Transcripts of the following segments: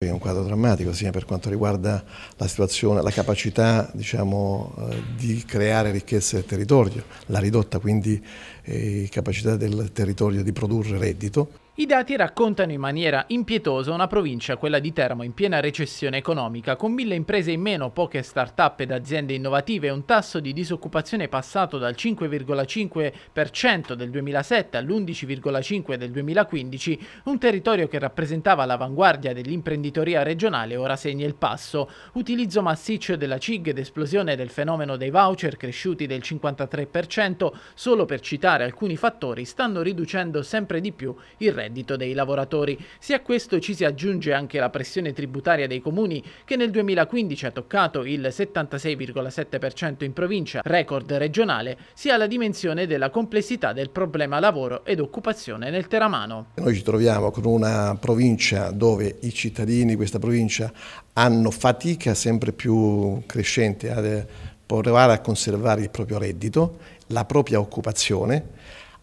È un quadro drammatico sia per quanto riguarda la situazione, la capacità diciamo, eh, di creare ricchezze del territorio, la ridotta quindi eh, capacità del territorio di produrre reddito. I dati raccontano in maniera impietosa una provincia, quella di Teramo, in piena recessione economica, con mille imprese in meno, poche start-up ed aziende innovative e un tasso di disoccupazione passato dal 5,5% del 2007 all'11,5% del 2015, un territorio che rappresentava l'avanguardia dell'imprenditoria regionale ora segna il passo. Utilizzo massiccio della CIG ed esplosione del fenomeno dei voucher cresciuti del 53%, solo per citare alcuni fattori, stanno riducendo sempre di più il reddito reddito dei lavoratori. Se a questo ci si aggiunge anche la pressione tributaria dei comuni, che nel 2015 ha toccato il 76,7% in provincia, record regionale, si ha la dimensione della complessità del problema lavoro ed occupazione nel teramano. Noi ci troviamo con una provincia dove i cittadini di questa provincia hanno fatica sempre più crescente a eh, provare a conservare il proprio reddito, la propria occupazione,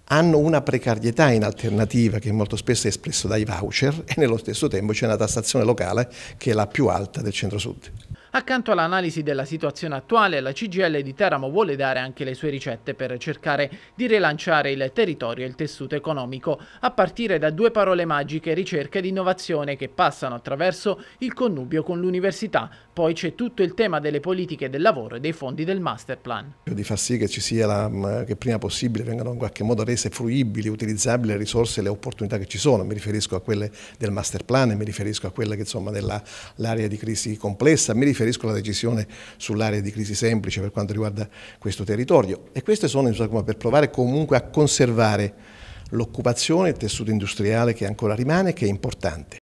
hanno una precarietà in alternativa che molto spesso è espressa dai voucher e nello stesso tempo c'è una tassazione locale che è la più alta del centro-sud. Accanto all'analisi della situazione attuale, la CGL di Teramo vuole dare anche le sue ricette per cercare di rilanciare il territorio e il tessuto economico, a partire da due parole magiche, ricerca ed innovazione, che passano attraverso il connubio con l'università. Poi c'è tutto il tema delle politiche del lavoro e dei fondi del master plan. Di far sì che ci sia, la, che prima possibile vengano in qualche modo rese fruibili, utilizzabili le risorse e le opportunità che ci sono. Mi riferisco a quelle del master masterplan, mi riferisco a quelle che, insomma, dell'area di crisi complessa, mi riferisco riferisco alla decisione sull'area di crisi semplice per quanto riguarda questo territorio. E queste sono insomma, per provare comunque a conservare l'occupazione, il tessuto industriale che ancora rimane, che è importante.